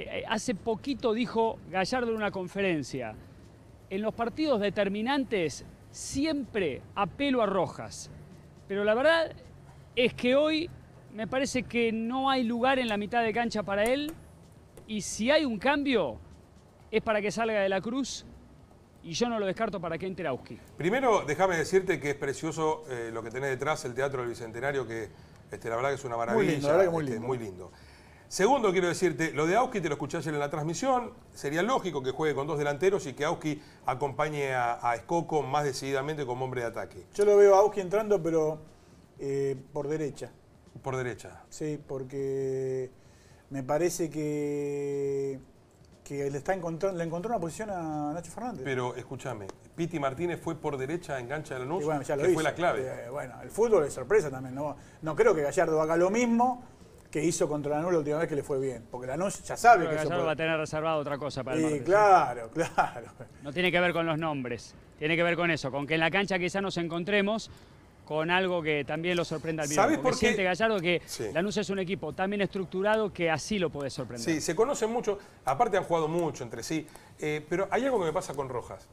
Eh, eh, hace poquito dijo Gallardo en una conferencia, en los partidos determinantes siempre apelo a Rojas, pero la verdad es que hoy me parece que no hay lugar en la mitad de cancha para él y si hay un cambio es para que salga de la cruz y yo no lo descarto para que entre Primero, déjame decirte que es precioso eh, lo que tenés detrás, el Teatro del Bicentenario, que este, la verdad que es una maravilla. Muy muy lindo. Segundo, quiero decirte, lo de Auski te lo escuchaste en la transmisión. Sería lógico que juegue con dos delanteros y que Auski acompañe a, a Escoco más decididamente como hombre de ataque. Yo lo veo a Auski entrando, pero eh, por derecha. Por derecha. Sí, porque me parece que, que le, está encontrando, le encontró una posición a Nacho Fernández. Pero escúchame, Piti Martínez fue por derecha en cancha de la bueno, fue la clave. Eh, bueno, el fútbol es sorpresa también. No, no creo que Gallardo haga lo mismo que hizo contra Lanús la última vez que le fue bien. Porque Lanús ya sabe que eso va a tener reservado otra cosa para el martes, ¿eh? Claro, claro. No tiene que ver con los nombres, tiene que ver con eso, con que en la cancha que ya nos encontremos con algo que también lo sorprenda al ¿Sabes por qué? Gallardo que sí. Lanús es un equipo tan bien estructurado que así lo puede sorprender. Sí, se conocen mucho, aparte han jugado mucho entre sí, eh, pero hay algo que me pasa con Rojas.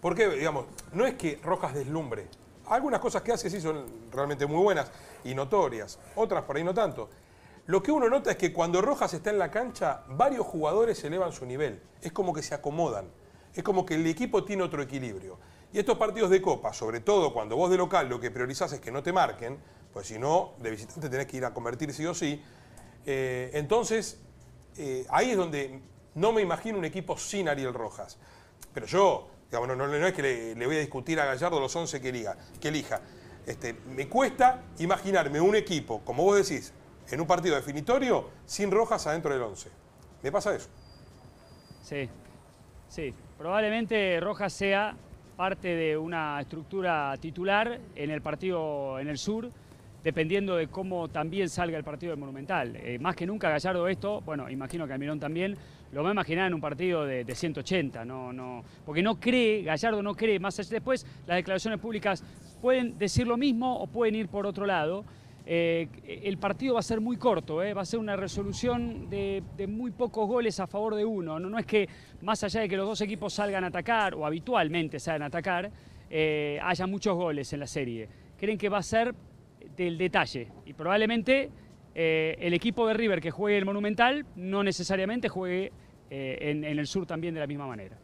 Porque, digamos, no es que Rojas deslumbre. Algunas cosas que hace sí son realmente muy buenas y notorias, otras por ahí no tanto. Lo que uno nota es que cuando Rojas está en la cancha, varios jugadores elevan su nivel. Es como que se acomodan. Es como que el equipo tiene otro equilibrio. Y estos partidos de Copa, sobre todo cuando vos de local lo que priorizás es que no te marquen, pues si no, de visitante tenés que ir a convertir sí o sí. Eh, entonces, eh, ahí es donde no me imagino un equipo sin Ariel Rojas. Pero yo, digamos, no, es que le, voy a discutir a Gallardo los 11 que, liga, que elija. Este, me cuesta imaginarme un equipo, como vos decís, en un partido definitorio sin rojas adentro del 11. ¿Me pasa eso? Sí, sí. Probablemente Rojas sea parte de una estructura titular en el partido en el sur, dependiendo de cómo también salga el partido del Monumental. Eh, más que nunca Gallardo esto, bueno, imagino que Almirón también, lo va a imaginar en un partido de, 180, no, no, porque no cree, Gallardo no cree, más allá después las declaraciones públicas pueden decir lo mismo o pueden ir por otro lado. Eh, el partido va a ser muy corto, eh, va a ser una resolución de, muy pocos goles a favor de uno. No, es que más allá de que los dos equipos salgan a atacar o habitualmente salgan a atacar, eh, haya muchos goles en la serie. Creen que va a ser del detalle y probablemente el equipo de River que juegue el Monumental no necesariamente juegue en, el sur también de la misma manera.